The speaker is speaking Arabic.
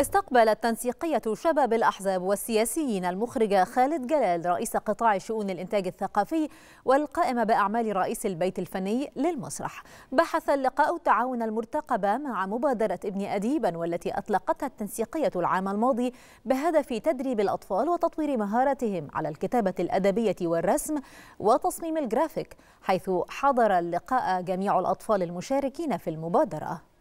استقبلت تنسيقية شباب الأحزاب والسياسيين المخرج خالد جلال رئيس قطاع شؤون الإنتاج الثقافي والقائمة بأعمال رئيس البيت الفني للمسرح بحث اللقاء التعاون المرتقب مع مبادرة ابن أديبا والتي أطلقتها التنسيقية العام الماضي بهدف تدريب الأطفال وتطوير مهاراتهم على الكتابة الأدبية والرسم وتصميم الجرافيك حيث حضر اللقاء جميع الأطفال المشاركين في المبادرة